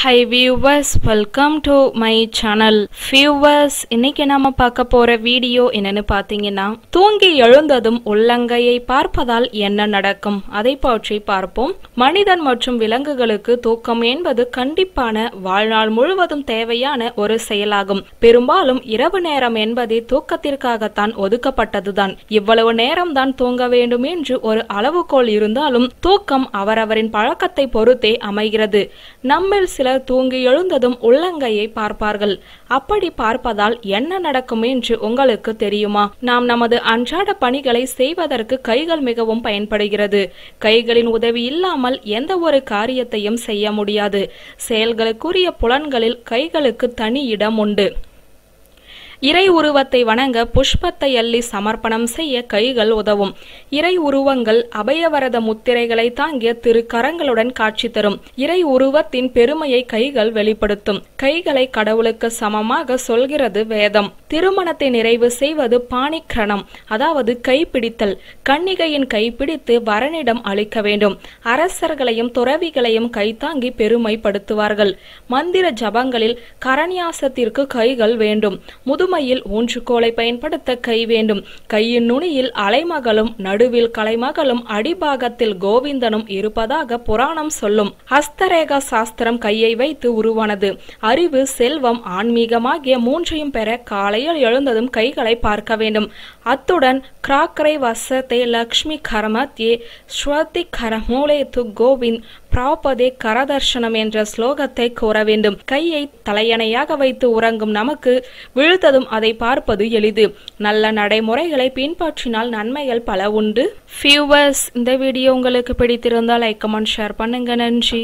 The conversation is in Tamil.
high viewers welcome to my channel ஃபியூவர்ஸ் இன்னைக்கு நாம பார்க்க போற வீடியோ என்னன்னு பாத்தீங்கன்னா தூங்கி எழுந்ததும் உள்ளங்கையை பார்ப்பதால் என்ன நடக்கும் அதை பற்றி பார்ப்போம் மனிதன் மற்றும் விலங்குகளுக்கு தூக்கம் என்பது கண்டிப்பான வாழ்நாள் முழுவதும் தேவையான ஒரு செயலாகும் பெரும்பாலும் இரவு நேரம் என்பது தூக்கத்திற்காகத்தான் ஒதுக்கப்பட்டதுதான் இவ்வளவு நேரம் தான் தூங்க வேண்டும் என்று ஒரு அளவுகோல் இருந்தாலும் தூக்கம் அவரவரின் பழக்கத்தை பொறுத்தே அமைகிறது நம்மில் சில சிலர் தூங்கி எழுந்ததும் உள்ளங்கையை பார்ப்பார்கள் அப்படி பார்ப்பதால் என்ன நடக்கும் என்று உங்களுக்கு தெரியுமா நாம் நமது அன்றாட பணிகளை செய்வதற்கு கைகள் மிகவும் பயன்படுகிறது கைகளின் உதவி இல்லாமல் எந்த ஒரு காரியத்தையும் செய்ய முடியாது செயல்களுக்குரிய புலன்களில் கைகளுக்கு தனி இடம் உண்டு இறை உருவத்தை வணங்க புஷ்பத்தை அள்ளி சமர்ப்பணம் செய்ய கைகள் உதவும் இறை உருவங்கள் அபயவரத முத்திரைகளை தாங்கிய திருக்கரங்களுடன் காட்சி தரும் இறை உருவத்தின் பெருமையை கைகள் வெளிப்படுத்தும் கைகளை கடவுளுக்கு சமமாக சொல்கிறது வேதம் திருமணத்தை நிறைவு செய்வது பாணிக்கிரணம் அதாவது கைப்பிடித்தல் கன்னிகையின் கைப்பிடித்து வரனிடம் அளிக்க வேண்டும் அரசர்களையும் துறவிகளையும் கைத்தாங்கி பெருமைப்படுத்துவார்கள் மந்திர ஜபங்களில் கரண்யாசத்திற்கு கைகள் வேண்டும் முது முதுமையில் ஊன்றுகோலை பயன்படுத்த கை வேண்டும் கையின் நுனியில் அலைமகளும் நடுவில் கலைமகளும் அடிபாகத்தில் கோவிந்தனும் இருப்பதாக புராணம் சொல்லும் ஹஸ்தரேக சாஸ்திரம் கையை வைத்து உருவானது அறிவு செல்வம் ஆன்மீகமாகிய மூன்றையும் பெற காலையில் எழுந்ததும் கைகளை பார்க்க வேண்டும் அத்துடன் கிராக்கரை வசத்தை லக்ஷ்மி கரமத்யே ஸ்வதி கரமூலே து கோவிந்த் பிராபதே கரதர்ஷனம் என்ற ஸ்லோகத்தை கூற வேண்டும் கையை தலையணையாக வைத்து உறங்கும் நமக்கு விழுத்ததும் அதை பார்ப்பது எளிது நல்ல நடைமுறைகளை பின்பற்றினால் நன்மைகள் பல உண்டு ஃபியூவர்ஸ் இந்த வீடியோ உங்களுக்கு பிடித்திருந்தால் லைக் கமெண்ட் ஷேர் பண்ணுங்க நன்றி